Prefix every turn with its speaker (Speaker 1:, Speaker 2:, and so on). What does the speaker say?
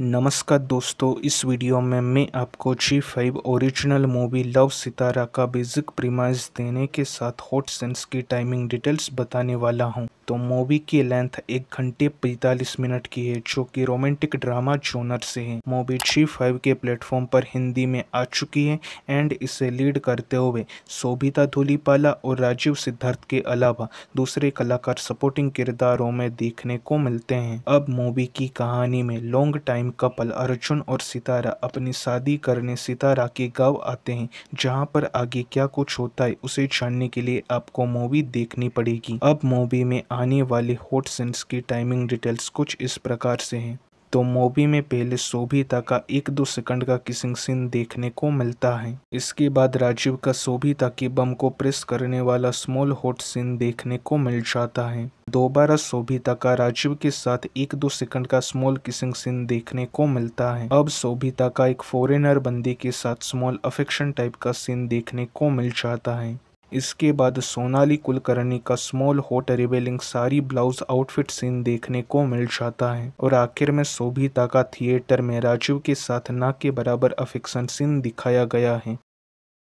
Speaker 1: नमस्कार दोस्तों इस वीडियो में मैं आपको Zee five original movie love Sitara का बेसिक प्रीमाइज देने के साथ हॉट सेंस की टाइमिंग डिटेल्स बताने वाला हूं। तो मूवी की लेंथ एक घंटे पैंतालीस मिनट की है जो कि रोमांटिक ड्रामा जोनर से है मूवी जी फाइव के प्लेटफॉर्म पर हिंदी में आ चुकी है एंड इसे लीड करते हुए शोभिता धूलीपाला और राजीव सिद्धार्थ के अलावा दूसरे कलाकार सपोर्टिंग किरदारों में देखने को मिलते हैं अब मूवी की कहानी में लॉन्ग टाइम महान कपल अर्जुन और सितारा अपनी शादी करने सितारा के गांव आते हैं जहां पर आगे क्या कुछ होता है उसे जानने के लिए आपको मूवी देखनी पड़ेगी अब मूवी में आने वाले हॉट सेंस की टाइमिंग डिटेल्स कुछ इस प्रकार से हैं तो मूवी में पहले शोभिता का एक दो सेकंड का किसिंग सीन देखने को मिलता है इसके बाद राजीव का शोभिता के बम को प्रेस करने वाला स्मॉल हॉट सीन देखने को मिल जाता है दोबारा शोभिता का राजीव के साथ एक दो सेकंड का स्मॉल किसिंग सीन देखने को मिलता है अब शोभिता का एक फॉरेनर बंदी के साथ स्मॉल अफेक्शन टाइप का सीन देखने को मिल जाता है इसके बाद सोनाली कुलकर्णी का स्मॉल होट रिवेलिंग सारी ब्लाउज आउटफिट सीन देखने को मिल जाता है और आखिर में शोभिता का थिएटर में राजीव के साथ ना के बराबर अफिक्सन सीन दिखाया गया है